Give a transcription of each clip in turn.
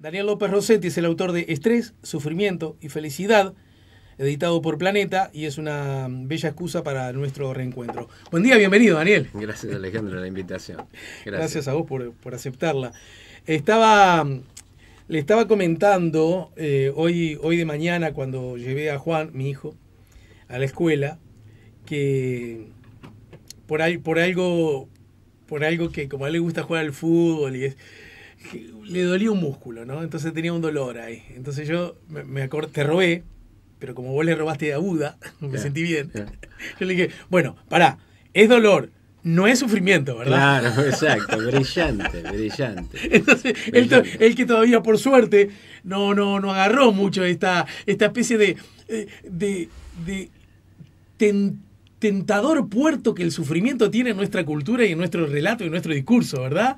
Daniel López Rossetti es el autor de Estrés, Sufrimiento y Felicidad, editado por Planeta, y es una bella excusa para nuestro reencuentro. Buen día, bienvenido, Daniel. Gracias, Alejandro, la invitación. Gracias, a vos por, aceptarla. Estaba, le estaba comentando eh, hoy, hoy de mañana, cuando llevé a Juan, mi hijo, a la escuela, que por, ahí, por algo, por algo que como a él le gusta jugar al fútbol y es le dolía un músculo, ¿no? Entonces tenía un dolor ahí. Entonces yo me, me te robé, pero como vos le robaste a Buda, me sentí bien. Yo le dije, bueno, pará, es dolor, no es sufrimiento, ¿verdad? Claro, exacto, brillante, brillante. Entonces, Él, que todavía por suerte no, no, no agarró mucho esta, esta especie de, eh, de, de tentador puerto que el sufrimiento tiene en nuestra cultura y en nuestro relato y en nuestro discurso, ¿verdad?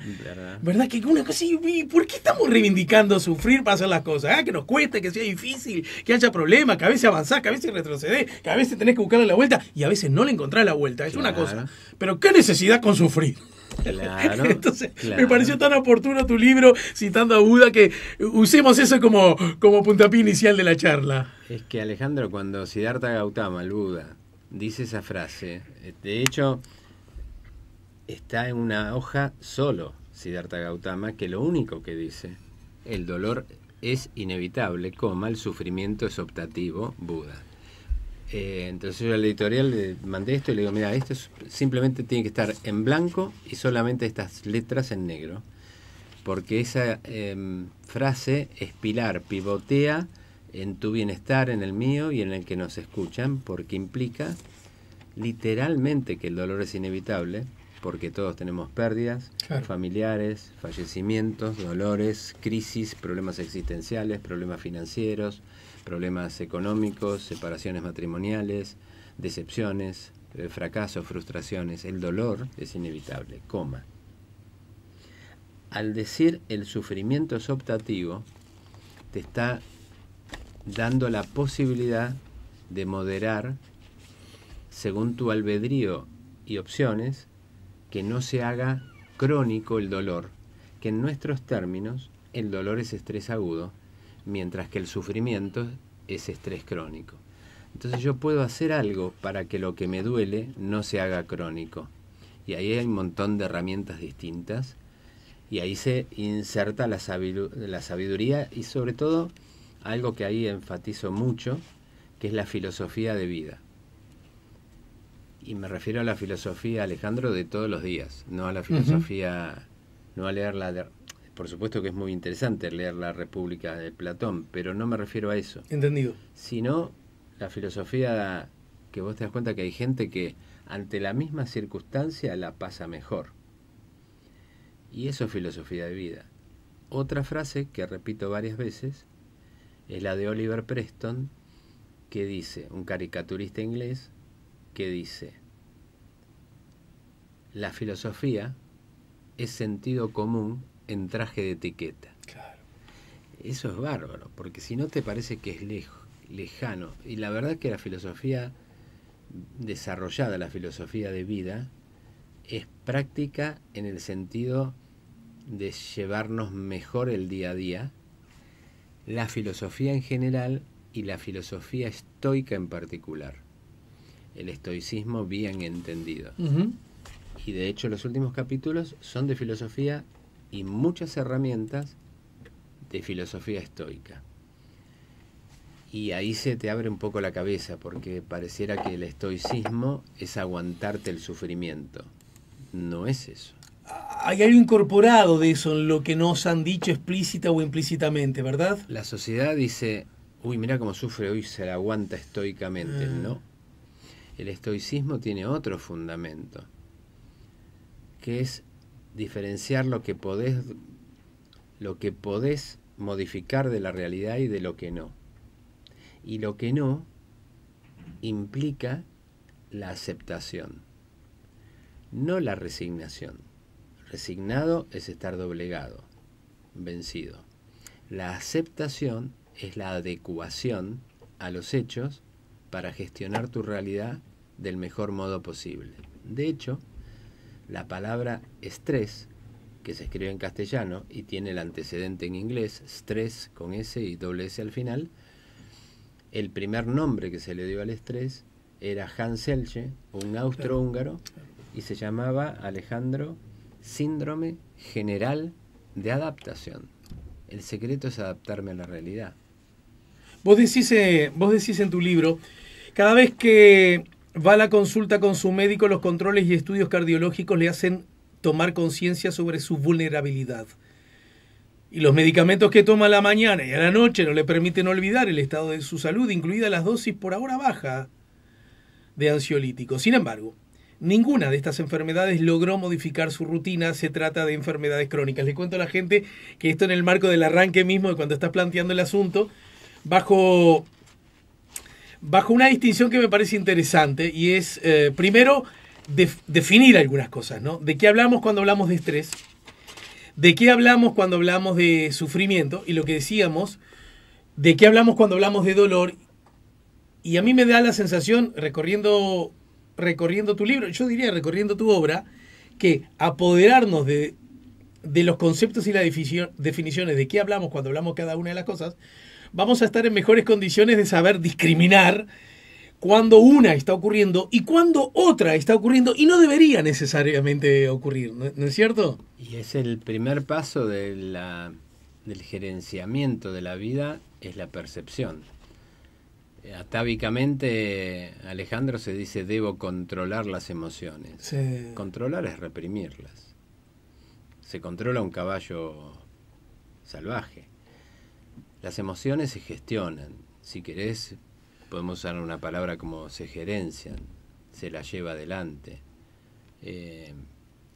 ¿Verdad? Que una cosa, ¿y por qué estamos reivindicando sufrir para hacer las cosas? ¿Ah? Que nos cueste, que sea difícil, que haya problemas, que a veces avanzás, que a veces retrocedés, que a veces tenés que buscarle la vuelta y a veces no le encontrás la vuelta. Es una cosa. Pero ¿qué necesidad con sufrir? Entonces, me pareció tan oportuno tu libro citando a Buda que usemos eso como, como puntapié inicial de la charla. Es que Alejandro, cuando Siddhartha Gautama, el Buda, dice esa frase. Eh, de hecho, está en una hoja solo Siddhartha Gautama, que lo único que dice, el dolor es inevitable, coma, el sufrimiento es optativo, Buda. Eh, entonces yo al editorial le mandé esto y le digo, mira, esto simplemente tiene que estar en blanco y solamente estas letras en negro, porque esa em, frase es pilar, pivotea en tu bienestar, en el mío y en el que nos escuchan, porque implica literalmente que el dolor es inevitable, porque todos tenemos pérdidas familiares, fallecimientos, dolores, crisis, problemas existenciales, problemas financieros, problemas económicos, separaciones matrimoniales, decepciones, eh, fracasos, frustraciones. El dolor es inevitable, coma. Al decir el sufrimiento es optativo, te está dando la posibilidad de moderar según tu albedrío y opciones que no se haga crónico el dolor, que en nuestros términos el dolor es estrés agudo, mientras que el sufrimiento es estrés crónico. Entonces yo puedo hacer algo para que lo que me duele no se haga crónico. Y ahí hay un montón de herramientas distintas. Y ahí se inserta la, sabiduría y sobre todo algo que ahí enfatizo mucho, que es la filosofía de vida. Y me refiero a la filosofía, Alejandro, de todos los días, no a la filosofía, no a leerla. por supuesto que es muy interesante leer la República de Platón, pero no me refiero a eso. Entendido. Sino la filosofía que vos te das cuenta que hay gente que ante la misma circunstancia la pasa mejor. Y eso es filosofía de vida. Otra frase que repito varias veces es la de Oliver Preston, que dice, un caricaturista inglés, que dice, la filosofía es sentido común en traje de etiqueta. Eso es bárbaro, porque si no te parece que es lejano, y la verdad es que la filosofía desarrollada, la filosofía de vida, es práctica en el sentido de llevarnos mejor el día a día, la filosofía en general y la filosofía estoica en particular. El estoicismo bien entendido. Y de hecho los últimos capítulos son de filosofía y muchas herramientas de filosofía estoica. Y ahí se te abre un poco la cabeza porque pareciera que el estoicismo es aguantarte el sufrimiento. No es eso hay algo incorporado de eso en lo que nos han dicho explícita o implícitamente, ¿verdad? La sociedad dice, uy, mira cómo sufre hoy, se la aguanta estoicamente, ah. ¿no? El estoicismo tiene otro fundamento, que es diferenciar lo que podés, lo que podés modificar de la realidad y de lo que no. Y lo que no implica la aceptación, no la resignación. Resignado es estar doblegado, vencido. La aceptación es la adecuación a los hechos para gestionar tu realidad del mejor modo posible. De hecho, la palabra estrés, que se escribe en castellano y tiene el antecedente en inglés, stress con S y doble S al final, el primer nombre que se le dio al estrés era Hans Elche, un austrohúngaro, y se llamaba Alejandro Síndrome general de adaptación. El secreto es adaptarme a la realidad. Eh, vos decís, en tu libro, cada vez que va a la consulta con su médico, los controles y estudios cardiológicos le hacen tomar conciencia sobre su vulnerabilidad. Y los medicamentos que toma la mañana y a la noche no le permiten olvidar el estado de su salud, incluida las dosis por ahora baja de ansiolíticos. Sin embargo, Ninguna de estas enfermedades logró modificar su rutina, se trata de enfermedades crónicas. Le cuento a la gente que esto en el marco del arranque mismo de cuando estás planteando el asunto, bajo, bajo una distinción que me parece interesante y es, eh, primero, definir algunas cosas, ¿no? ¿De qué hablamos cuando hablamos de estrés? ¿De qué hablamos cuando hablamos de sufrimiento? Y lo que decíamos, ¿de qué hablamos cuando hablamos de dolor? Y a mí me da la sensación, recorriendo recorriendo tu libro, yo diría recorriendo tu obra, que apoderarnos de, los conceptos y las definiciones de qué hablamos cuando hablamos cada una de las cosas, vamos a estar en mejores condiciones de saber discriminar cuando una está ocurriendo y cuando otra está ocurriendo y no debería necesariamente ocurrir, ¿no, es cierto? Y es el primer paso del gerenciamiento de la vida, es la percepción. Eh, atávicamente, Alejandro se dice, debo controlar las emociones. Controlar es reprimirlas. Se controla un caballo salvaje. Las emociones se gestionan. Si querés, podemos usar una palabra como se gerencian, se la lleva adelante, eh,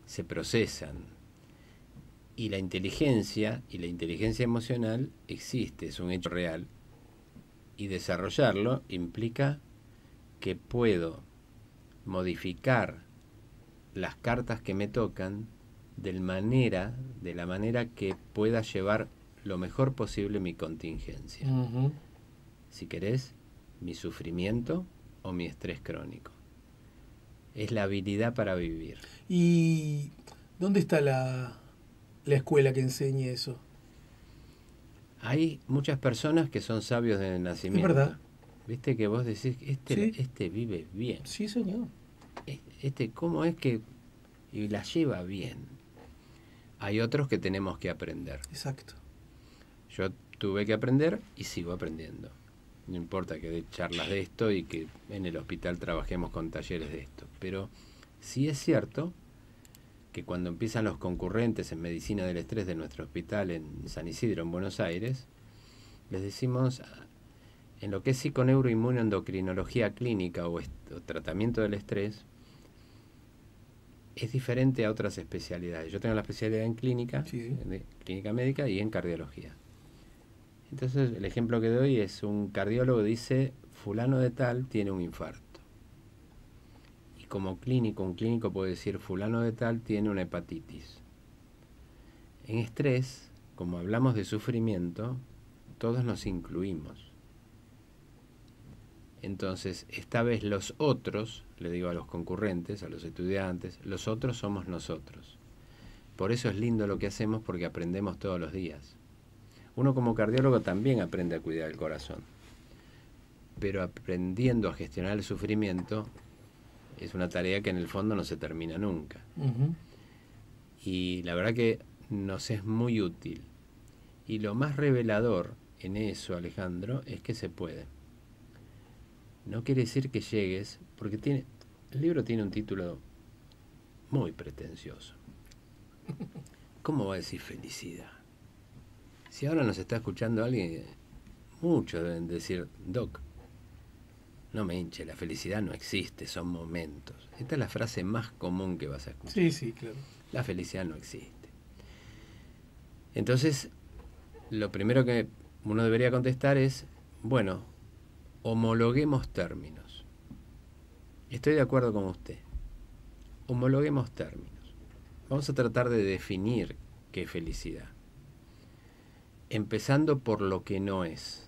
se procesan. Y la inteligencia, y la inteligencia emocional existe, es un hecho real, y desarrollarlo implica que puedo modificar las cartas que me tocan de manera, de la manera que pueda llevar lo mejor posible mi contingencia. Si querés, mi sufrimiento o mi estrés crónico. Es la habilidad para vivir. ¿Y dónde está la, la escuela que enseñe eso? hay muchas personas que son sabios de nacimiento. Es verdad. Viste que vos decís, este, este vive bien. Sí, señor. Este, ¿cómo es que y la lleva bien? Hay otros que tenemos que aprender. Exacto. Yo tuve que aprender y sigo aprendiendo. No importa que dé charlas de esto y que en el hospital trabajemos con talleres de esto. Pero si es cierto que cuando empiezan los concurrentes en medicina del estrés de nuestro hospital en San Isidro, en Buenos Aires, les decimos, ah, en lo que es endocrinología clínica o, tratamiento del estrés, es diferente a otras especialidades. Yo tengo la especialidad en clínica, clínica médica y en cardiología. Entonces, el ejemplo que doy es un cardiólogo dice, fulano de tal tiene un infarto como clínico, un clínico puede decir fulano de tal tiene una hepatitis. En estrés, como hablamos de sufrimiento, todos nos incluimos. Entonces, esta vez los otros, le digo a los concurrentes, a los estudiantes, los otros somos nosotros. Por eso es lindo lo que hacemos porque aprendemos todos los días. Uno como cardiólogo también aprende a cuidar el corazón, pero aprendiendo a gestionar el sufrimiento, es una tarea que en el fondo no se termina nunca. Y la verdad que nos es muy útil. Y lo más revelador en eso, Alejandro, es que se puede. No quiere decir que llegues, porque tiene, el libro tiene un título muy pretencioso. ¿Cómo va a decir felicidad? Si ahora nos está escuchando alguien, muchos deben decir, Doc, no me hinche, la felicidad no existe, son momentos. Esta es la frase más común que vas a escuchar. Sí, sí, claro. La felicidad no existe. Entonces, lo primero que uno debería contestar es, bueno, homologuemos términos. Estoy de acuerdo con usted. Homologuemos términos. Vamos a tratar de definir qué felicidad. Empezando por lo que no es.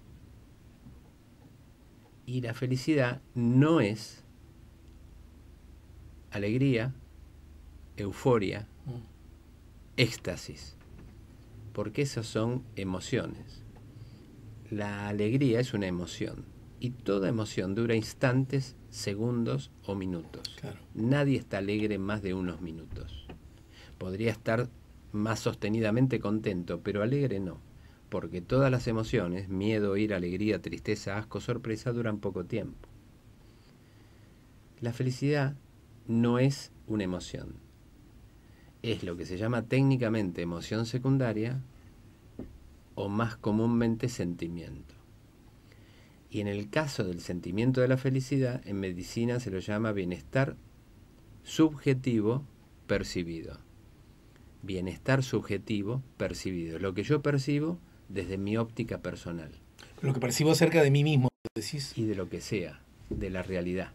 Y la felicidad no es alegría, euforia, mm. éxtasis, porque esas son emociones. La alegría es una emoción y toda emoción dura instantes, segundos o minutos. Nadie está alegre más de unos minutos. Podría estar más sostenidamente contento, pero alegre no porque todas las emociones, miedo, ira, alegría, tristeza, asco, sorpresa, duran poco tiempo. La felicidad no es una emoción. Es lo que se llama técnicamente emoción secundaria o más comúnmente sentimiento. Y en el caso del sentimiento de la felicidad, en medicina se lo llama bienestar subjetivo percibido. Bienestar subjetivo percibido. Lo que yo percibo desde mi óptica personal. Lo que percibo acerca de mí mismo, decís. Y de lo que sea, de la realidad.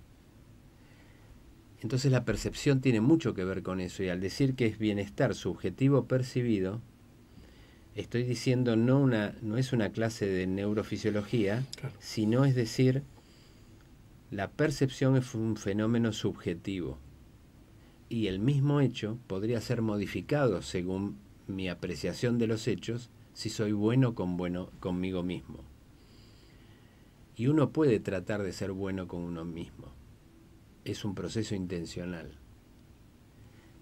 Entonces la percepción tiene mucho que ver con eso y al decir que es bienestar subjetivo percibido, estoy diciendo no, una, no es una clase de neurofisiología, sino es decir, la percepción es un fenómeno subjetivo y el mismo hecho podría ser modificado según mi apreciación de los hechos si soy bueno, con bueno conmigo mismo. Y uno puede tratar de ser bueno con uno mismo. Es un proceso intencional.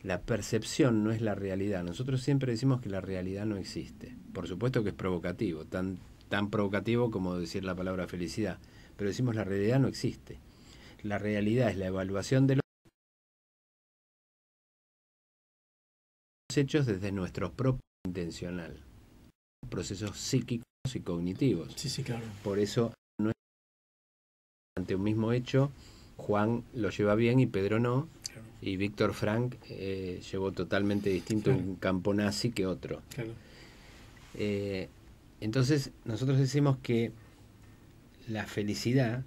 La percepción no es la realidad. Nosotros siempre decimos que la realidad no existe. Por supuesto que es provocativo, tan, tan provocativo como decir la palabra felicidad. Pero decimos la realidad no existe. La realidad es la evaluación de los hechos desde nuestro propio intencional procesos psíquicos y cognitivos. Sí, sí, claro. Por eso, ante un mismo hecho, Juan lo lleva bien y Pedro no. Y Víctor Frank eh, llevó totalmente distinto un campo nazi que otro. Eh, entonces, nosotros decimos que la felicidad,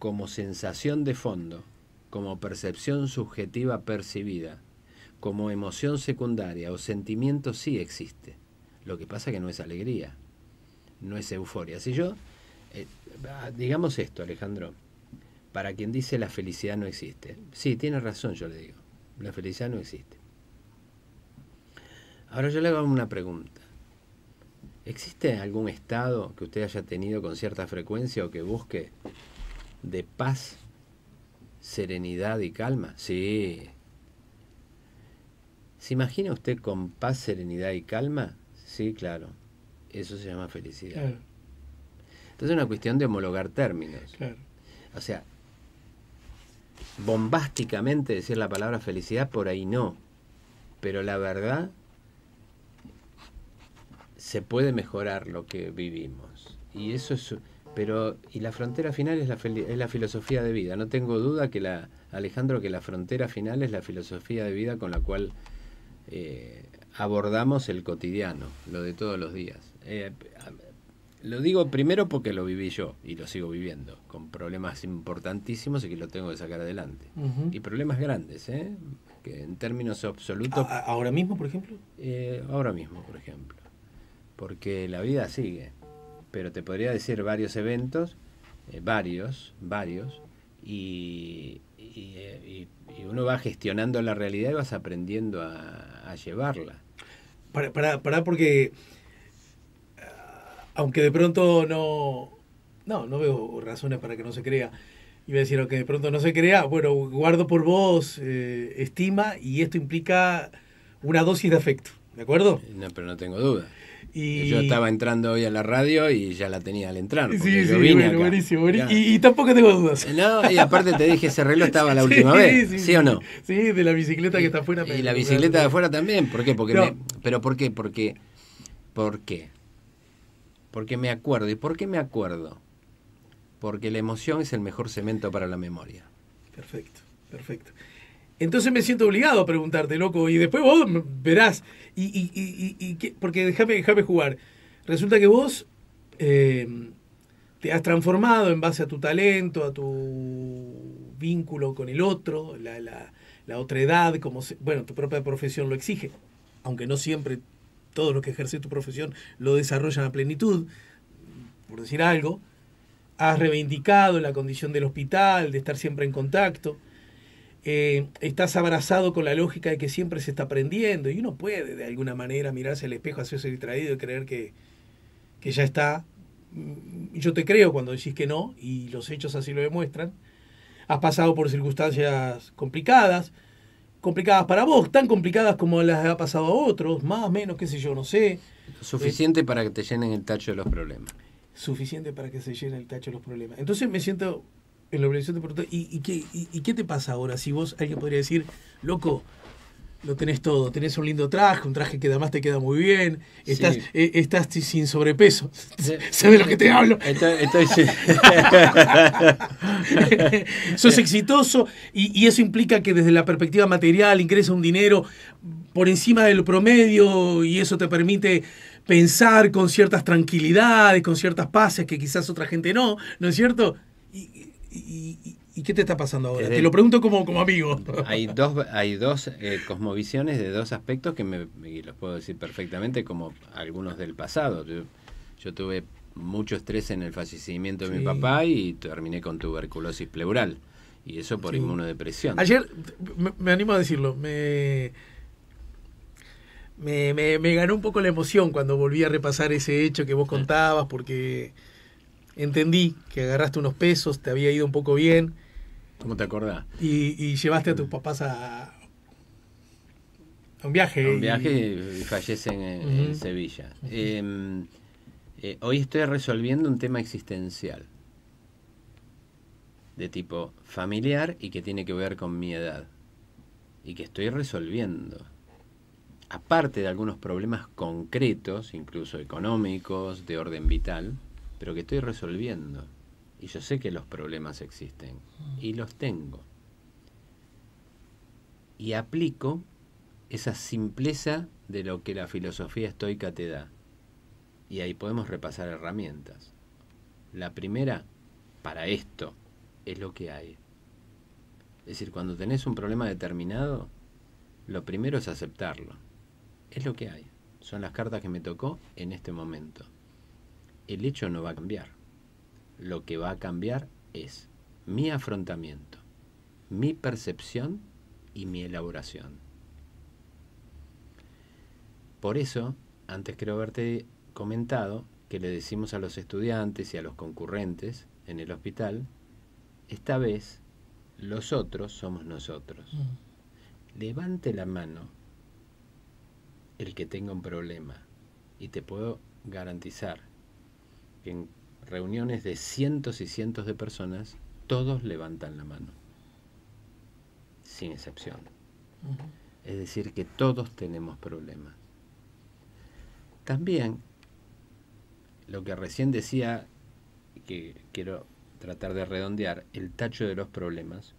como sensación de fondo, como percepción subjetiva percibida, como emoción secundaria o sentimiento, sí existe lo que pasa es que no es alegría, no es euforia. Si yo, eh, digamos esto, Alejandro, para quien dice la felicidad no existe. Sí, tiene razón, yo le digo. La felicidad no existe. Ahora yo le hago una pregunta. ¿Existe algún estado que usted haya tenido con cierta frecuencia o que busque de paz, serenidad y calma? Sí. ¿Se imagina usted con paz, serenidad y calma Sí, claro. Eso se llama felicidad. Entonces es una cuestión de homologar términos. O sea, bombásticamente decir la palabra felicidad por ahí no. Pero la verdad se puede mejorar lo que vivimos. Y eso es pero y la frontera final es la, la filosofía de vida. No tengo duda que la Alejandro que la frontera final es la filosofía de vida con la cual eh, abordamos el cotidiano, lo de todos los días. Eh, lo digo primero porque lo viví yo y lo sigo viviendo, con problemas importantísimos y que lo tengo que sacar adelante. Y problemas grandes, ¿eh? que en términos absolutos... ¿Ahora mismo, por ejemplo? Eh, ahora mismo, por ejemplo. Porque la vida sigue. Pero te podría decir varios eventos, varios, varios, y, uno va gestionando la realidad y vas aprendiendo a llevarla para, para, para porque ah, aunque de pronto no, no, no veo razones para que no se crea. y a decir, aunque de pronto no se crea, bueno, guardo por vos eh, estima y esto implica una dosis de afecto, ¿de acuerdo? No, pero no tengo duda. Yo estaba entrando hoy a la radio y ya la tenía al entrar. Sí, sí, buenísimo. Y, tampoco tengo dudas. Eh, no, y aparte te dije, ese reloj estaba la última vez, sí, o no? Sí, de la bicicleta que está afuera. Y la bicicleta de afuera también. ¿Por qué? Porque me, ¿Pero por qué? Porque, ¿Por qué? Porque me acuerdo. ¿Y por qué me acuerdo? Porque la emoción es el mejor cemento para la memoria. Perfecto, perfecto. Entonces me siento obligado a preguntarte, loco, y después vos verás, y, y, y, y porque déjame, déjame jugar. Resulta que vos eh, te has transformado en base a tu talento, a tu vínculo con el otro, la, la, la otra edad, como bueno, tu propia profesión lo exige, aunque no siempre todos los que ejercen tu profesión lo desarrollan a plenitud, por decir algo. Has reivindicado la condición del hospital, de estar siempre en contacto eh, estás abrazado con la lógica de que siempre se está aprendiendo y uno puede de alguna manera mirarse al espejo, hacerse distraído y creer que, ya está. Mm, yo te creo cuando decís que no y los hechos así lo demuestran. Has pasado por circunstancias complicadas, complicadas para vos, tan complicadas como las ha pasado a otros, más, o menos, qué sé yo, no sé. Suficiente para que te llenen el tacho de los problemas. Suficiente para que se llene el tacho de los problemas. Entonces me siento en la obligación de ¿Y, qué, qué, te pasa ahora? Si vos, alguien podría decir, loco, lo tenés todo, tenés un lindo traje, un traje que además te queda muy bien, estás, eh, estás sin sobrepeso. ¿Sabes lo que te hablo? Estoy, Sos exitoso y, eso implica que desde la perspectiva material ingresa un dinero por encima del promedio y eso te permite pensar con ciertas tranquilidades, con ciertas paces que quizás otra gente no, ¿no es cierto? Y, ¿Y, qué te está pasando ahora? te lo pregunto como, como amigo. Hay dos, hay dos eh, cosmovisiones de dos aspectos que los puedo decir perfectamente como algunos del pasado. Yo, tuve mucho estrés en el fallecimiento de mi papá y terminé con tuberculosis pleural. Y eso por inmunodepresión. Ayer, me, animo a decirlo, me, me ganó un poco la emoción cuando volví a repasar ese hecho que vos contabas, porque entendí que agarraste unos pesos, te había ido un poco bien. ¿Cómo te acordás? Y, llevaste a tus papás a, un viaje. A un viaje y, fallecen en, Sevilla. Em, eh, hoy estoy resolviendo un tema existencial de tipo familiar y que tiene que ver con mi edad y que estoy resolviendo. Aparte de algunos problemas concretos, incluso económicos, de orden vital, pero que estoy resolviendo. Y yo sé que los problemas existen y los tengo. Y aplico esa simpleza de lo que la filosofía estoica te da. Y ahí podemos repasar herramientas. La primera, para esto, es lo que hay. Es decir, cuando tenés un problema determinado, lo primero es aceptarlo. Es lo que hay. Son las cartas que me tocó en este momento el hecho no va a cambiar. Lo que va a cambiar es mi afrontamiento, mi percepción y mi elaboración. Por eso, antes creo haberte comentado que le decimos a los estudiantes y a los concurrentes en el hospital, esta vez los otros somos nosotros. Mm. Levante la mano el que tenga un problema y te puedo garantizar que en reuniones de cientos y cientos de personas, todos levantan la mano, sin excepción. Es decir, que todos tenemos problemas. También, lo que recién decía, que quiero tratar de redondear, el tacho de los problemas,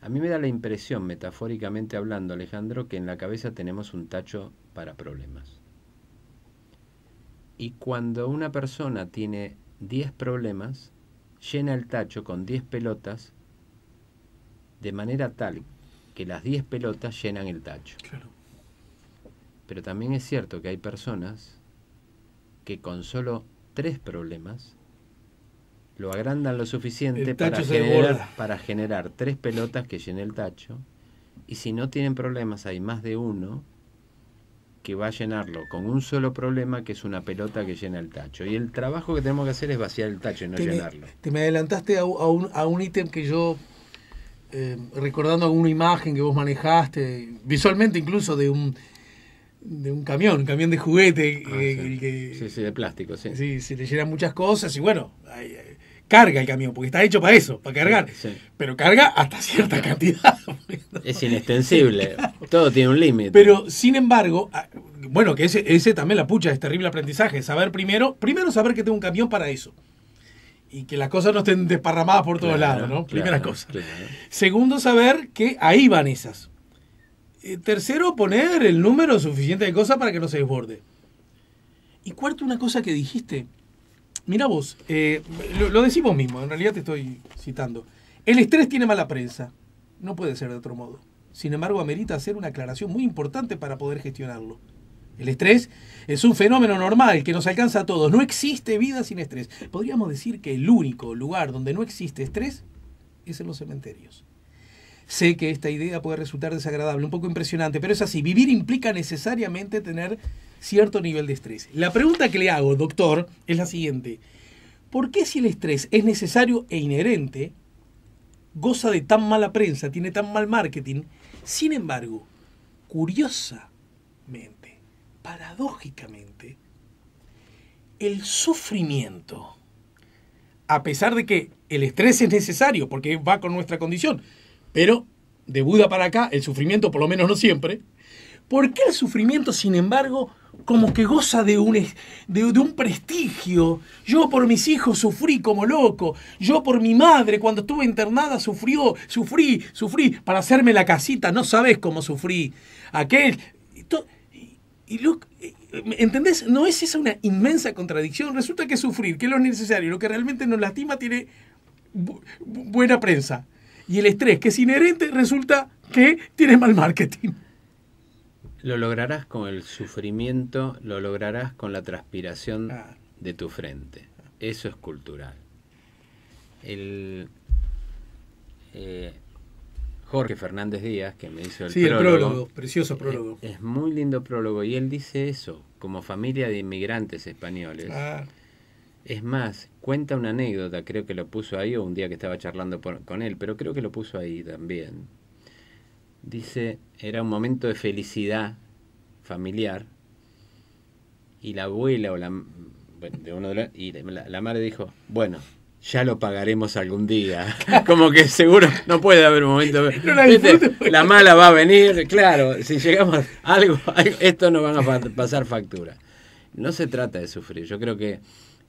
a mí me da la impresión, metafóricamente hablando, Alejandro, que en la cabeza tenemos un tacho para problemas. Y cuando una persona tiene 10 problemas, llena el tacho con 10 pelotas de manera tal que las 10 pelotas llenan el tacho. Claro. Pero también es cierto que hay personas que con solo 3 problemas lo agrandan lo suficiente para generar, para generar, tres pelotas que llenen el tacho. Y si no tienen problemas, hay más de uno, que va a llenarlo con un solo problema que es una pelota que llena el tacho. Y el trabajo que tenemos que hacer es vaciar el tacho y no llenarlo. te me adelantaste a, un ítem que yo, eh, recordando alguna imagen que vos manejaste, visualmente incluso de un de un camión, camión de juguete, ah, eh, que, sí, sí, de plástico, sí. Sí, se le llenan muchas cosas y bueno, carga el camión, porque está hecho para eso, para cargar. Pero carga hasta cierta cantidad. Es inextensible, todo tiene un límite. Pero sin embargo, ah, bueno, que ese, ese también la pucha es terrible aprendizaje, saber primero, primero saber que tengo un camión para eso. Y que las cosas no estén desparramadas por todos lados, ¿no? Primera cosa. Segundo, saber que ahí van esas. Eh, tercero, poner el número suficiente de cosas para que no se desborde. Y cuarto, una cosa que dijiste, Mira vos, eh, lo, decimos decís mismo, en realidad te estoy citando. El estrés tiene mala prensa, no puede ser de otro modo. Sin embargo, amerita hacer una aclaración muy importante para poder gestionarlo. El estrés es un fenómeno normal que nos alcanza a todos. No existe vida sin estrés. Podríamos decir que el único lugar donde no existe estrés es en los cementerios. Sé que esta idea puede resultar desagradable, un poco impresionante, pero es así. Vivir implica necesariamente tener cierto nivel de estrés. La pregunta que le hago, doctor, es la siguiente. ¿Por qué si el estrés es necesario e inherente, goza de tan mala prensa, tiene tan mal marketing? Sin embargo, curiosamente, paradójicamente, el sufrimiento, a pesar de que el estrés es necesario porque va con nuestra condición, pero de Buda para acá, el sufrimiento por lo menos no siempre, ¿por qué el sufrimiento, sin embargo, como que goza de un, un, prestigio. Yo por mis hijos sufrí como loco. Yo por mi madre cuando estuve internada sufrió, sufrí, sufrí para hacerme la casita. No sabes cómo sufrí. Aquel... lo, ¿Entendés? ¿No es esa una inmensa contradicción? Resulta que sufrir, que es lo necesario, lo que realmente nos lastima, tiene buena prensa. Y el estrés, que es inherente, resulta que tiene mal marketing. Lo lograrás con el sufrimiento, lo lograrás con la transpiración de tu frente. Eso es cultural. El, eh, Jorge Fernández Díaz, que me hizo el sí, prólogo. prólogo, precioso prólogo. Es, muy lindo prólogo y él dice eso, como familia de inmigrantes españoles. Es más, cuenta una anécdota, creo que lo puso ahí un día que estaba charlando con él, pero creo que lo puso ahí también dice, era un momento de felicidad familiar y la abuela o la, bueno, de y la, madre dijo, bueno, ya lo pagaremos algún día. Como que seguro no puede haber un momento. Pues. la, mala va a venir, claro, si llegamos a algo, esto no van a pasar factura. No se trata de sufrir, yo creo que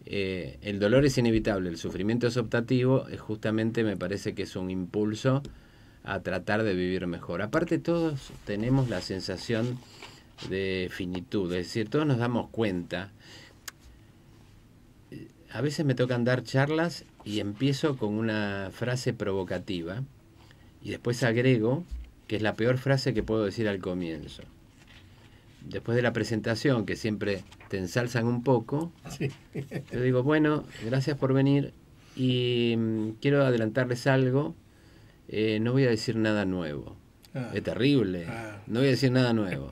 eh, el dolor es inevitable, el sufrimiento es optativo, es justamente me parece que es un impulso a tratar de vivir mejor. Aparte todos tenemos la sensación de finitud, es decir, todos nos damos cuenta. A veces me tocan dar charlas y empiezo con una frase provocativa y después agrego que es la peor frase que puedo decir al comienzo. Después de la presentación, que siempre te ensalzan un poco, te digo, bueno, gracias por venir y mm, quiero adelantarles algo eh, no voy a decir nada nuevo. Ah. es terrible. Ah. No voy a decir nada nuevo.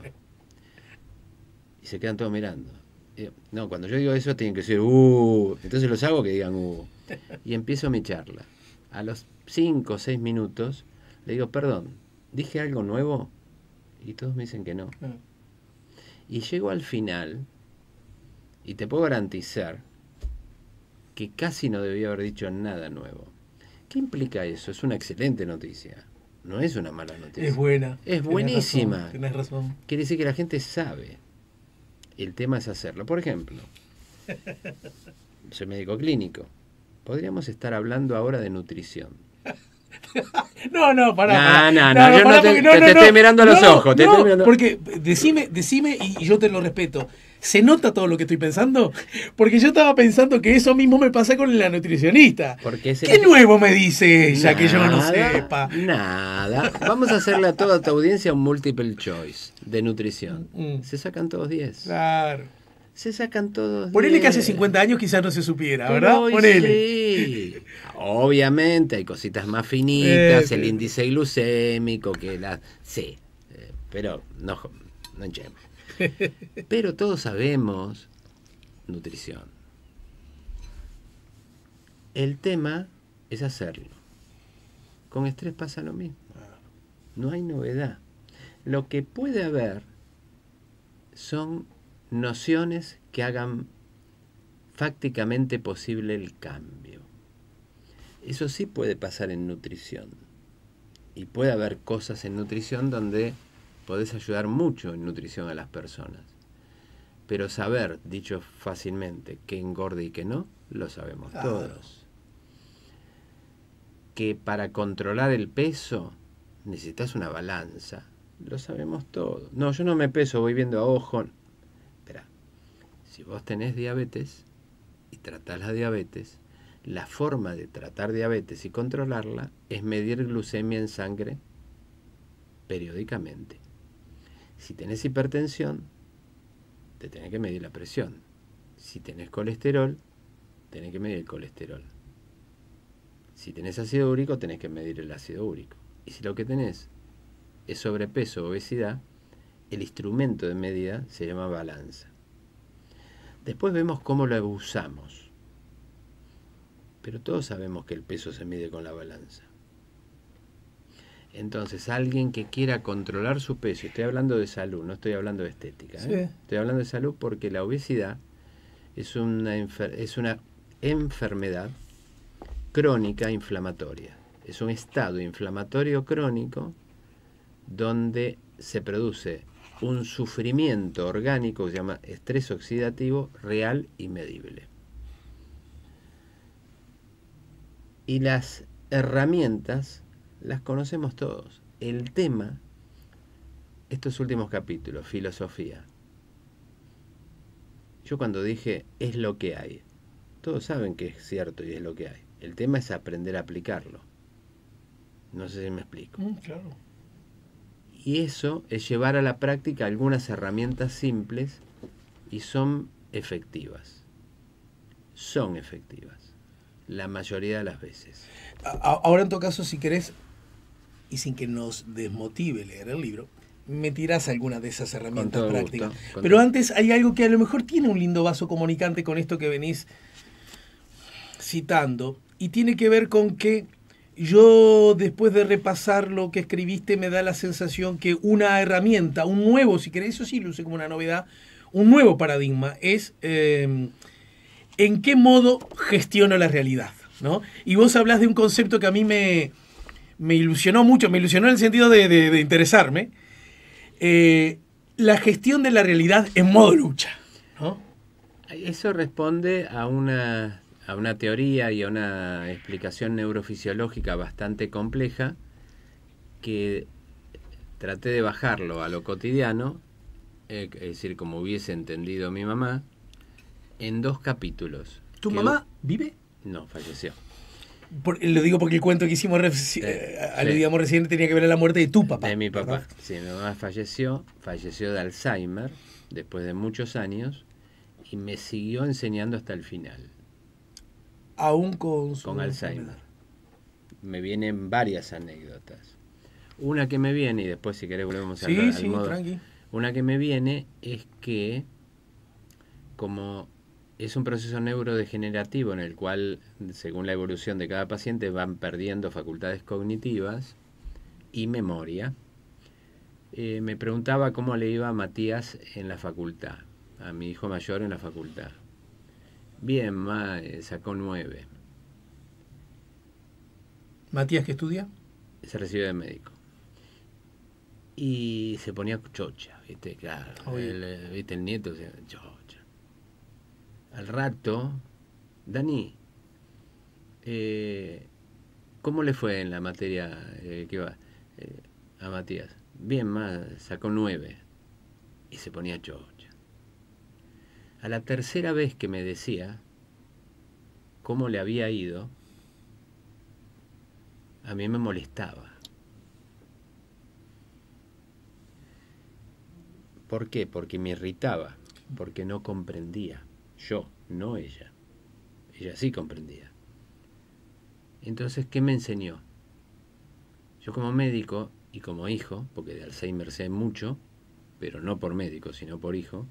y se quedan todos mirando. Eh, no, cuando yo digo eso tienen que decir, uh, entonces los hago que digan, uh. Y empiezo mi charla. A los cinco o seis minutos le digo, perdón, ¿dije algo nuevo? Y todos me dicen que no. Ah. Y llego al final y te puedo garantizar que casi no debía haber dicho nada nuevo. ¿Qué implica eso? Es una excelente noticia. No es una mala noticia. Es buena. Es buenísima. razón. Quiere decir que la gente sabe. El tema es hacerlo. Por ejemplo, soy médico clínico. Podríamos estar hablando ahora de nutrición. No, no, pará. No, no, no, te, estoy mirando a los ojos. porque decime, decime y yo te lo respeto. ¿Se nota todo lo que estoy pensando? Porque yo estaba pensando que eso mismo me pasa con la nutricionista. ¿Qué nuevo me dice ella que yo no sepa? Nada. Vamos a hacerle a toda tu audiencia un multiple choice de nutrición. Mm. Se sacan todos 10. Claro. Se sacan todos. Ponele que hace 50 años quizás no se supiera, ¿verdad? Ponele. Sí. Obviamente hay cositas más finitas, el índice glucémico, que la. Sí. Eh, pero no, no enchemos. Pero todos sabemos nutrición. El tema es hacerlo. Con estrés pasa lo mismo. No hay novedad. Lo que puede haber son nociones que hagan fácticamente posible el cambio. Eso sí puede pasar en nutrición. Y puede haber cosas en nutrición donde podés ayudar mucho en nutrición a las personas. Pero saber, dicho fácilmente, que engorde y que no, lo sabemos todos. Que para controlar el peso necesitas una balanza, lo sabemos todos. No, yo no me peso, voy viendo a ojo. Espera, si vos tenés diabetes y tratás la diabetes, la forma de tratar diabetes y controlarla es medir glucemia en sangre periódicamente. Si tenés hipertensión, te tenés que medir la presión. Si tenés colesterol, tenés que medir el colesterol. Si tenés ácido úrico, tenés que medir el ácido úrico. Y si lo que tenés es sobrepeso o obesidad, el instrumento de medida se llama balanza. Después vemos cómo lo usamos. Pero todos sabemos que el peso se mide con la balanza. Entonces, alguien que quiera controlar su peso, estoy hablando de salud, no estoy hablando de estética, ¿eh? estoy hablando de salud porque la obesidad es una enfermedad crónica inflamatoria. Es un estado inflamatorio crónico donde se produce un sufrimiento orgánico que se llama estrés oxidativo real y medible. Y las herramientas las conocemos todos. El tema, estos últimos capítulos, filosofía. Yo cuando dije es lo que hay, todos saben que es cierto y es lo que hay. El tema es aprender a aplicarlo. No sé si me explico. Mm, claro. Y eso es llevar a la práctica algunas herramientas simples y son efectivas. Son efectivas. La mayoría de las veces. Ahora en todo caso, si querés, y sin que nos desmotive leer el libro, me tirás alguna de esas herramientas prácticas. Pero antes hay algo que a lo mejor tiene un lindo vaso comunicante con esto que venís citando y tiene que ver con que yo después de repasar lo que escribiste me da la sensación que una herramienta, un nuevo, si querés, eso sí luce como una novedad, un nuevo paradigma es em, en qué modo gestiono la realidad. ¿no? Y vos hablas de un concepto que a mí me, me ilusionó mucho, me ilusionó en el sentido de, interesarme, eh, la gestión de la realidad en modo lucha. Eso responde a una, a una teoría y a una explicación neurofisiológica bastante compleja que traté de bajarlo a lo cotidiano, eh, es decir, como hubiese entendido mi mamá, en dos capítulos. ¿Tu mamá vive? No, falleció lo digo porque el cuento que hicimos reciente eh, recién tenía que ver a la muerte de tu papá. De mi papá. Sí, mi mamá falleció, falleció de Alzheimer después de muchos años y me siguió enseñando hasta el final. Aún con su Con Alzheimer. Me vienen varias anécdotas. Una que me viene, y después si querés volvemos a sí, Una que me viene es que como es un proceso neurodegenerativo en el cual, según la evolución de cada paciente, van perdiendo facultades cognitivas y memoria. Eh, me preguntaba cómo le iba a Matías en la facultad, a mi hijo mayor en la facultad. Bien, eh, sacó nueve. ¿Matías qué estudia? Se recibe de médico. Y se ponía chocha, ¿viste? Claro. El, eh, ¿Viste? El nieto, al rato, Dani, eh, ¿cómo le fue en la materia eh, que va eh, a Matías? Bien, más, sacó nueve. Y se ponía chocha. A la tercera vez que me decía cómo le había ido, a mí me molestaba. ¿Por qué? Porque me irritaba, porque no comprendía. Yo, no ella. Ella sí comprendía. Entonces, ¿qué me enseñó? Yo como médico y como hijo, porque de Alzheimer sé mucho, pero no por médico, sino por hijo,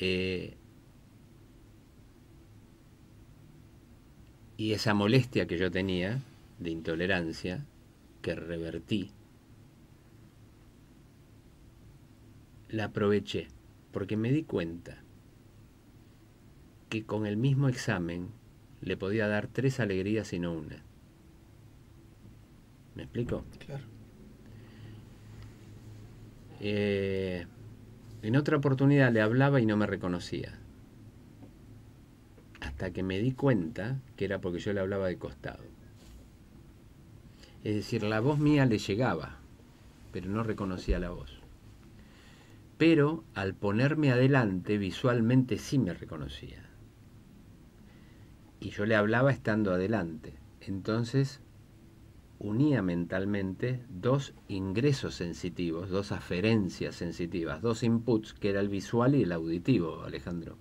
eh, y esa molestia que yo tenía de intolerancia, que revertí, la aproveché, porque me di cuenta que con el mismo examen le podía dar tres alegrías y no una. ¿Me explico? Claro. Eh, en otra oportunidad le hablaba y no me reconocía. Hasta que me di cuenta que era porque yo le hablaba de costado. Es decir, la voz mía le llegaba, pero no reconocía la voz. Pero al ponerme adelante, visualmente sí me reconocía y yo le hablaba estando adelante. Entonces unía mentalmente dos ingresos sensitivos, dos aferencias sensitivas, dos inputs, que era el visual y el auditivo, Alejandro.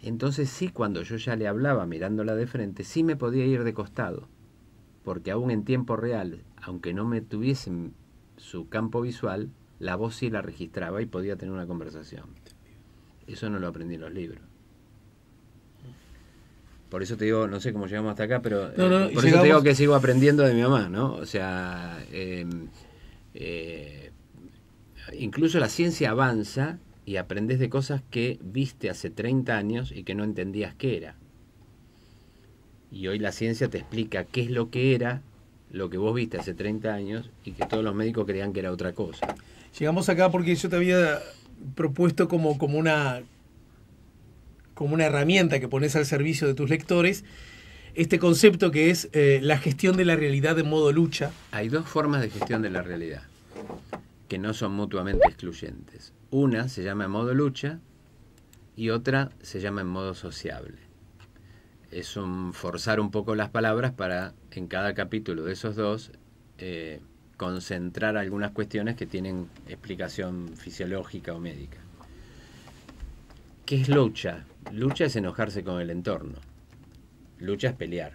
Entonces sí, cuando yo ya le hablaba mirándola de frente, sí me podía ir de costado, porque aún en tiempo real, aunque no me tuviesen su campo visual, la voz sí la registraba y podía tener una conversación. Eso no lo aprendí en los libros por eso te digo, no sé cómo llegamos hasta acá, pero eh, por eso te digo que sigo aprendiendo de mi mamá, ¿no? O sea, em, eh, incluso la ciencia avanza y aprendes de cosas que viste hace 30 años y que no entendías qué era. Y hoy la ciencia te explica qué es lo que era lo que vos viste hace 30 años y que todos los médicos creían que era otra cosa. Llegamos acá porque yo te había propuesto como, como una como una herramienta que pones al servicio de tus lectores, este concepto que es eh, la gestión de la realidad de modo lucha. Hay dos formas de gestión de la realidad que no son mutuamente excluyentes. Una se llama modo lucha y otra se llama en modo sociable. Es un forzar un poco las palabras para en cada capítulo de esos dos eh, concentrar algunas cuestiones que tienen explicación fisiológica o médica. ¿Qué es lucha? Lucha es enojarse con el entorno. Lucha es pelear.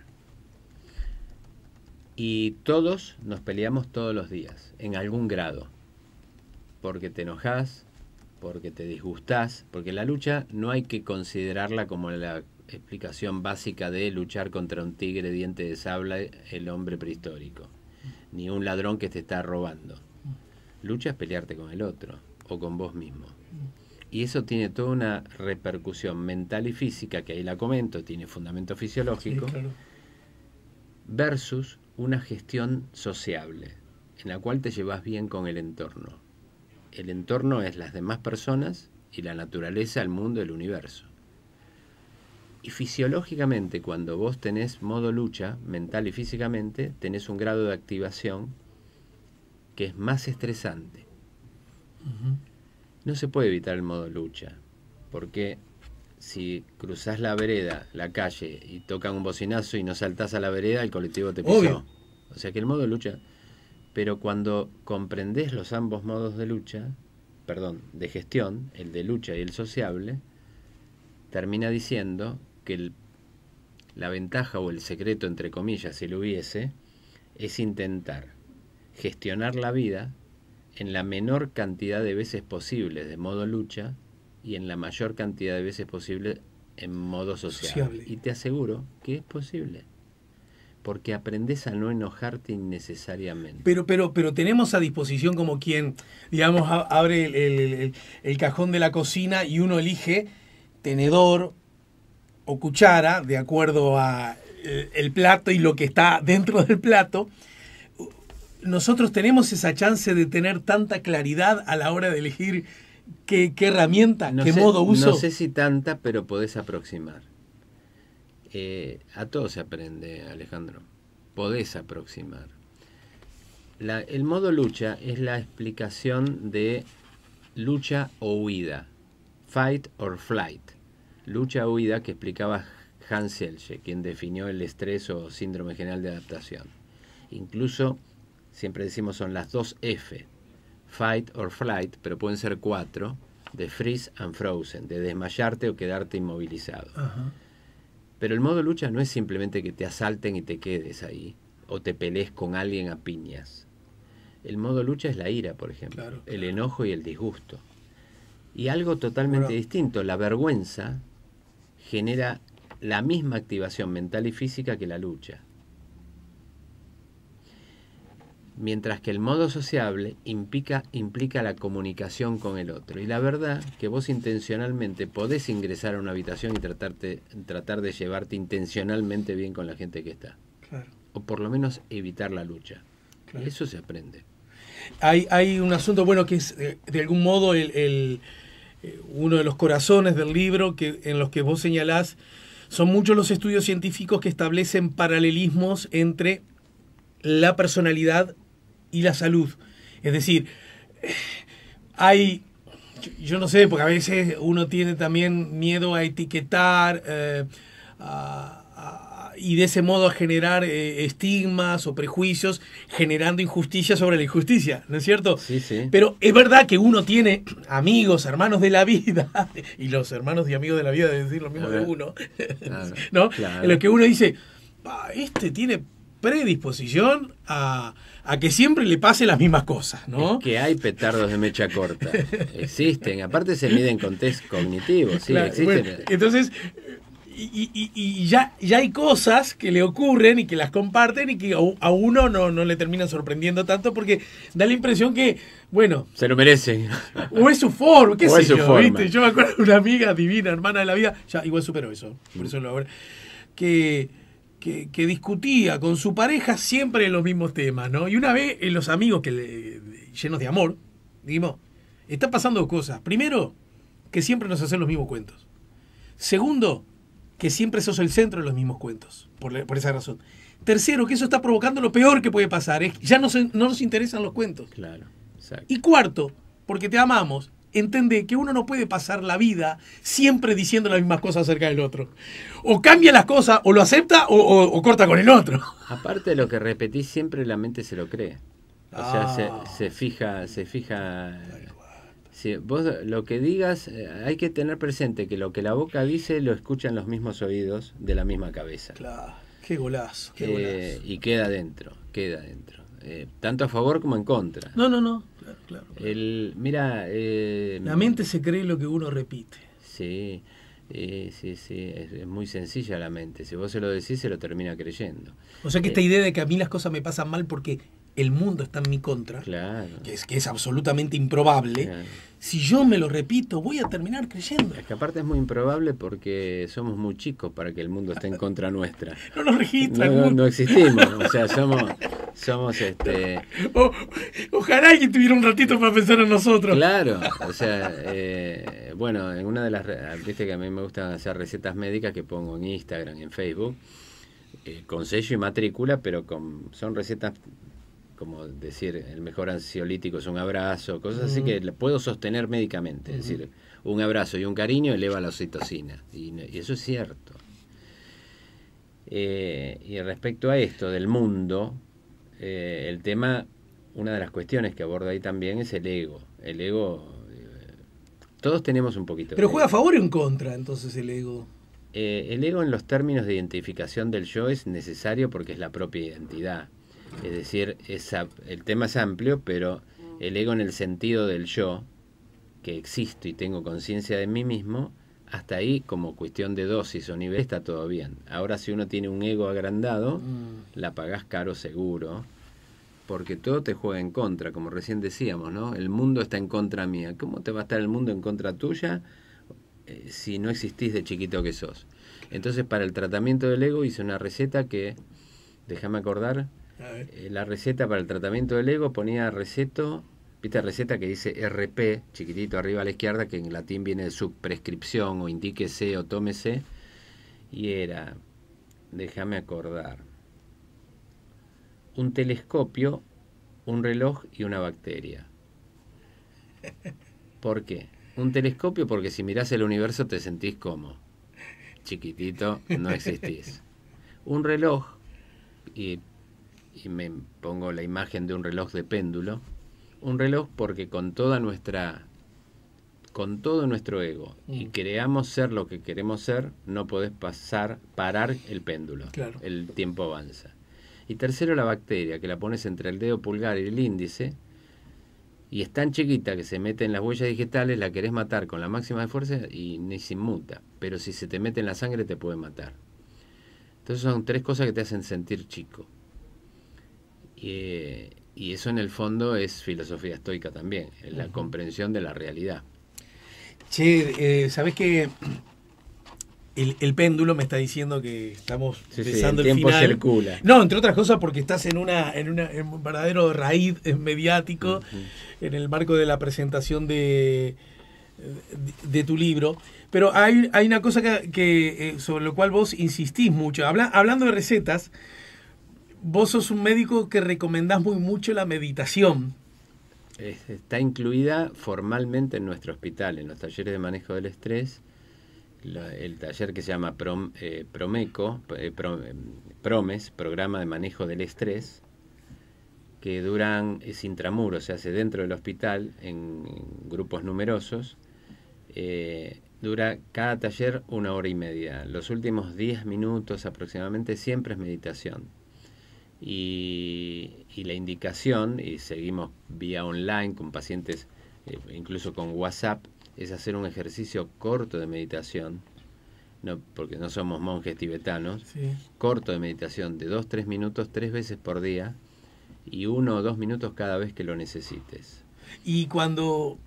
Y todos nos peleamos todos los días, en algún grado. Porque te enojas porque te disgustas porque la lucha no hay que considerarla como la explicación básica de luchar contra un tigre diente de sable el hombre prehistórico, ni un ladrón que te está robando. Lucha es pelearte con el otro o con vos mismo y eso tiene toda una repercusión mental y física, que ahí la comento, tiene fundamento fisiológico, versus una gestión sociable, en la cual te llevas bien con el entorno. El entorno es las demás personas y la naturaleza, el mundo, el universo. Y fisiológicamente, cuando vos tenés modo lucha, mental y físicamente, tenés un grado de activación que es más estresante no se puede evitar el modo lucha, porque si cruzas la vereda, la calle, y tocan un bocinazo y no saltás a la vereda, el colectivo te pisó. O sea que el modo lucha. Pero cuando comprendés los ambos modos de lucha, perdón, de gestión, el de lucha y el sociable, termina diciendo que la ventaja o el secreto, entre comillas, si lo hubiese, es intentar gestionar la vida en la menor cantidad de veces posible de modo lucha y en la mayor cantidad de veces posible en modo social. Y te aseguro que es posible. Porque aprendes a no enojarte innecesariamente. Pero, pero, pero tenemos a disposición como quien, digamos, abre el, el cajón de la cocina y uno elige tenedor o cuchara, de acuerdo a eh, el plato y lo que está dentro del plato nosotros tenemos esa chance de tener tanta claridad a la hora de elegir qué, herramienta, qué modo uso. No sé si tanta, pero podés aproximar. Eh, a todo se aprende, Alejandro. Podés aproximar. el modo lucha es la explicación de lucha o huida. Fight or flight. Lucha o huida que explicaba Hans Elche, quien definió el estrés o síndrome general de adaptación. Incluso siempre decimos son las dos F, fight or flight, pero pueden ser cuatro, de freeze and frozen, de desmayarte o quedarte inmovilizado. Pero el modo lucha no es simplemente que te asalten y te quedes ahí, o te pelees con alguien a piñas. El modo lucha es la ira, por ejemplo, el enojo y el disgusto. Y algo totalmente distinto, la vergüenza genera la misma activación mental y física que la lucha. mientras que el modo sociable implica, implica, la comunicación con el otro. Y la verdad que vos intencionalmente podés ingresar a una habitación y tratarte, tratar de llevarte intencionalmente bien con la gente que está. O por lo menos evitar la lucha. Eso se aprende. Hay, hay, un asunto, bueno, que es eh, de algún modo eh, uno de los corazones del libro que, en los que vos señalás. Son muchos los estudios científicos que establecen paralelismos entre la personalidad y la salud. Es decir, hay, yo no sé, porque a veces uno tiene también miedo a etiquetar eh, y de ese modo a generar eh, estigmas o prejuicios, generando injusticia sobre la injusticia, ¿no es cierto? Pero es verdad que uno tiene amigos, hermanos de la vida, y los hermanos y amigos de la vida, de decir lo mismo de uno, ¿no? En lo que uno dice, este tiene predisposición a, que siempre le pase las mismas cosas, ¿no? Es que hay petardos de mecha corta. existen. Aparte se miden con test cognitivos, sí, existen. entonces, y, ya, ya hay cosas que le ocurren y que las comparten y que a uno no, no le terminan sorprendiendo tanto porque da la impresión que, bueno... Se lo merecen. O es su forma, o es su forma. Yo me acuerdo de una amiga divina, hermana de la vida, ya igual superó eso, por mm. eso lo que que, discutía con su pareja siempre en los mismos temas, ¿no? Y una vez en los amigos que llenos de amor, dijimos, está pasando dos cosas. Primero, que siempre nos hacen los mismos cuentos. Segundo, que siempre sos el centro de los mismos cuentos, por, esa razón. Tercero, que eso está provocando lo peor que puede pasar, es, ya no, no nos interesan los cuentos. Claro, exacto. Y cuarto, porque te amamos, entiende que uno no puede pasar la vida siempre diciendo las mismas cosas acerca del otro. O cambia las cosas, o lo acepta, o, corta con el otro. Aparte de lo que repetís, siempre la mente se lo cree. O sea, se, ah. fija, se fija. Sí, vos lo que digas, eh, hay que tener presente que lo que la boca dice lo escuchan los mismos oídos de la misma cabeza. Claro, qué golazo, qué eh, y queda dentro, queda dentro. Eh, tanto a favor como en contra. No, no, no. El, mira... Eh, la mente se cree lo que uno repite. Sí, eh, sí, sí, es, muy sencilla la mente. Si vos se lo decís, se lo termina creyendo. O sea que esta eh, idea de que a mí las cosas me pasan mal porque el mundo está en mi contra, claro. que, es, que es absolutamente improbable, si yo me lo repito, voy a terminar creyendo. Es que aparte es muy improbable porque somos muy chicos para que el mundo esté en contra nuestra. No nos registran. No, no existimos, o sea, somos... Somos este. ojalá que tuviera un ratito para pensar en nosotros. Claro, o sea, eh, bueno, en una de las. Viste que a mí me gustan hacer recetas médicas que pongo en Instagram, y en Facebook, eh, con sello y matrícula, pero son recetas como decir, el mejor ansiolítico es un abrazo, cosas así que puedo sostener médicamente. Es decir, un abrazo y un cariño eleva la oxitocina. Y, eso es cierto. Eh, y respecto a esto del mundo, eh, el tema, una de las cuestiones que aborda ahí también es el ego. El ego, eh, todos tenemos un poquito. Pero juega a favor o en contra entonces el ego. el ego en los términos de identificación del yo es necesario porque es la propia identidad. Es decir, el tema es amplio, pero el ego en el sentido del yo, que existo y tengo conciencia de mí mismo, hasta ahí como cuestión de dosis o nivel está todo bien. Ahora si uno tiene un ego agrandado, mm. la pagás caro seguro, porque todo te juega en contra, como recién decíamos, ¿no? El mundo está en contra mía. ¿Cómo te va a estar el mundo en contra tuya eh, si no existís de chiquito que sos? Entonces para el tratamiento del ego hice una receta que, déjame acordar, eh, la receta para el tratamiento del ego ponía receto, viste receta que dice RP, chiquitito arriba a la izquierda, que en latín viene de subprescripción o indíquese o tómese. Y era, déjame acordar, un telescopio, un reloj y una bacteria. ¿Por qué? Un telescopio porque si mirás el universo te sentís como chiquitito, no existís. Un reloj y y me pongo la imagen de un reloj de péndulo, un reloj porque con toda nuestra con todo nuestro ego y mm. creamos ser lo que queremos ser, no podés pasar, parar el péndulo. El tiempo avanza. Y tercero, la bacteria, que la pones entre el dedo pulgar y el índice, y es tan chiquita que se mete en las huellas digitales, la querés matar con la máxima de fuerza y ni se muta. Pero si se te mete en la sangre, te puede matar. Entonces son tres cosas que te hacen sentir chico. Eh, y, eso en el fondo es filosofía estoica también, la comprensión de la realidad. Che, eh, ¿sabés que el, péndulo me está diciendo que estamos empezando el, tiempo final. No, entre otras cosas porque estás en una en, un verdadero raíz eh, mediático en el marco de la presentación de, de, tu libro. Pero hay, hay una cosa que, sobre lo cual vos insistís mucho. hablando de recetas, vos sos un médico que recomendás muy mucho la meditación. Está incluida formalmente en nuestro hospital, en los talleres de manejo del estrés, el taller que se llama eh, Promeco, eh, eh, Promes, Programa de Manejo del Estrés, que duran, es intramuro, se hace dentro del hospital en grupos numerosos. dura cada taller una hora y media. Los últimos 10 minutos aproximadamente siempre es meditación y, la indicación, y seguimos vía online con pacientes, eh, incluso con WhatsApp, es hacer un ejercicio corto de meditación, no, porque no somos monjes tibetanos, corto de meditación de dos tres minutos, tres veces por día, y uno o dos minutos cada vez que lo necesites. Y cuando,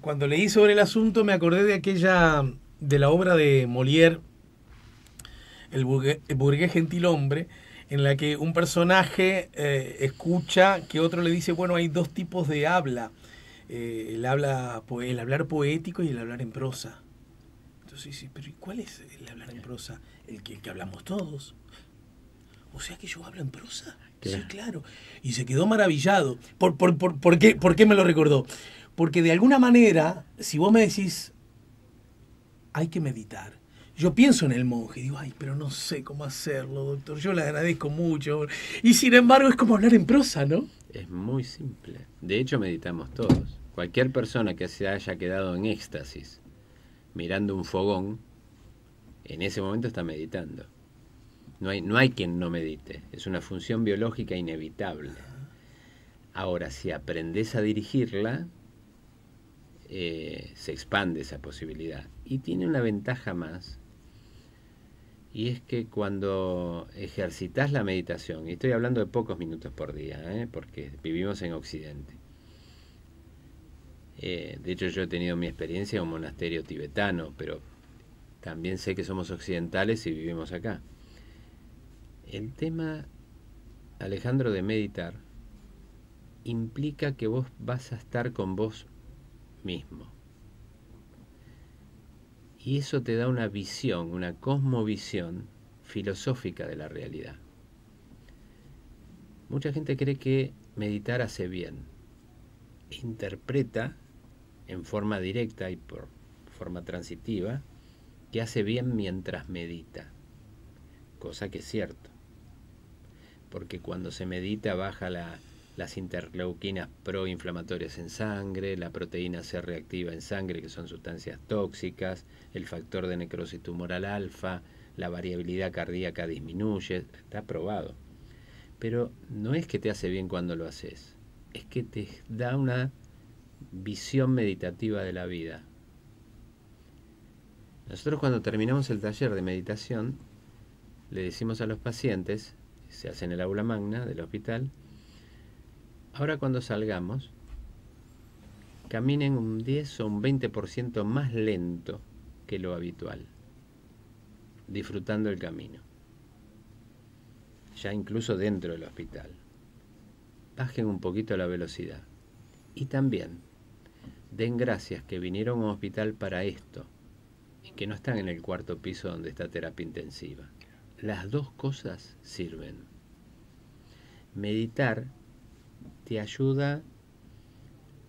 cuando leí sobre el asunto me acordé de aquella, de la obra de Molière, el, burgués, gentilhombre, hombre, en la que un personaje eh, escucha que otro le dice, bueno, hay dos tipos de habla, eh, el, habla el hablar poético y el hablar en prosa. Entonces pero cuál es el hablar en prosa? El que, hablamos todos. O sea que yo hablo en prosa. Sí, claro. Y se quedó maravillado. ¿Por, qué, ¿Por qué me lo recordó? Porque de alguna manera, si vos me decís, hay que meditar, yo pienso en el monje, digo, ay, pero no sé cómo hacerlo, doctor, yo le agradezco mucho. Y sin embargo es como hablar en prosa, ¿no? Es muy simple. De hecho, meditamos todos. Cualquier persona que se haya quedado en éxtasis mirando un fogón, en ese momento está meditando. No hay, no hay quien no medite, es una función biológica inevitable. Ahora, si aprendes a dirigirla, eh, se expande esa posibilidad. Y tiene una ventaja más, y es que cuando ejercitas la meditación, y estoy hablando de pocos minutos por día, ¿eh? porque vivimos en Occidente. Eh, de hecho, yo he tenido mi experiencia en un monasterio tibetano, pero también sé que somos occidentales y vivimos acá. El tema, Alejandro, de meditar implica que vos vas a estar con vos mismo. Y eso te da una visión, una cosmovisión filosófica de la realidad. Mucha gente cree que meditar hace bien. Interpreta en forma directa y por forma transitiva que hace bien mientras medita. Cosa que es cierto. Porque cuando se medita baja la las interleuquinas proinflamatorias en sangre, la proteína C reactiva en sangre, que son sustancias tóxicas, el factor de necrosis tumoral alfa, la variabilidad cardíaca disminuye, está probado. Pero no es que te hace bien cuando lo haces, es que te da una visión meditativa de la vida. Nosotros cuando terminamos el taller de meditación, le decimos a los pacientes, se hace en el aula magna del hospital, Ahora cuando salgamos, caminen un 10 o un 20% más lento que lo habitual, disfrutando el camino, ya incluso dentro del hospital. Bajen un poquito la velocidad y también den gracias que vinieron a un hospital para esto y que no están en el cuarto piso donde está terapia intensiva. Las dos cosas sirven. Meditar te ayuda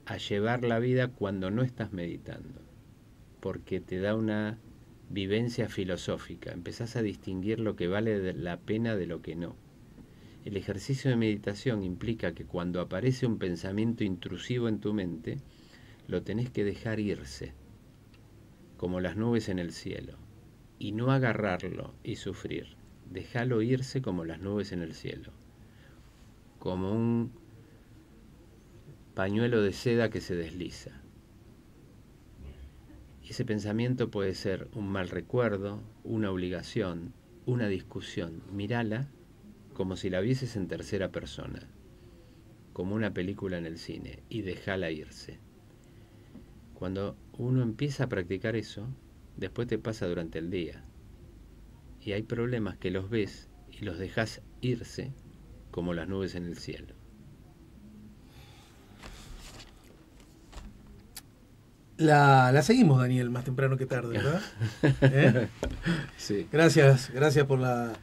a llevar la vida cuando no estás meditando, porque te da una vivencia filosófica, empezás a distinguir lo que vale la pena de lo que no. El ejercicio de meditación implica que cuando aparece un pensamiento intrusivo en tu mente, lo tenés que dejar irse, como las nubes en el cielo, y no agarrarlo y sufrir. Déjalo irse como las nubes en el cielo, como un pañuelo de seda que se desliza. Y ese pensamiento puede ser un mal recuerdo, una obligación, una discusión. Mírala como si la vieses en tercera persona, como una película en el cine, y déjala irse. Cuando uno empieza a practicar eso, después te pasa durante el día. Y hay problemas que los ves y los dejas irse como las nubes en el cielo. La, la, seguimos, Daniel, más temprano que tarde, ¿verdad? ¿Eh? Sí. Gracias, gracias por la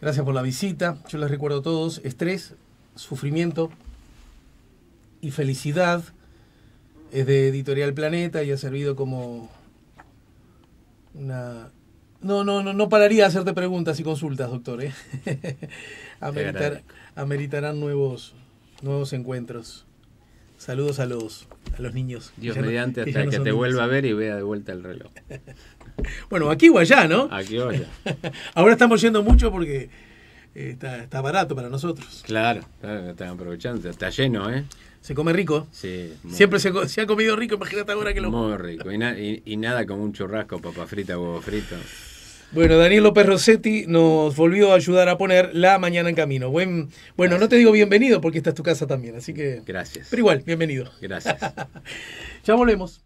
gracias por la visita. Yo les recuerdo a todos, estrés, sufrimiento y felicidad es de Editorial Planeta y ha servido como una no, no, no, no pararía de hacerte preguntas y consultas, doctor. ¿eh? ameritarán nuevos, nuevos encuentros. Saludos a los, a los niños. Dios mediante hasta que, te vuelva a ver y vea de vuelta el reloj. bueno, aquí o allá, ¿no? Aquí o allá. Ahora estamos yendo mucho porque eh, está, barato para nosotros. Claro, están aprovechando. Está lleno, ¿eh? Se come rico. Sí. Siempre Se, ha comido rico, imagínate ahora que lo... Muy rico. Y, nada como un churrasco, papa frita, huevo frito. Bueno, Daniel López Rossetti nos volvió a ayudar a poner La Mañana en Camino. Buen, bueno, no te digo bienvenido porque esta es tu casa también, así que... Gracias. Pero igual, bienvenido. Gracias. ya volvemos.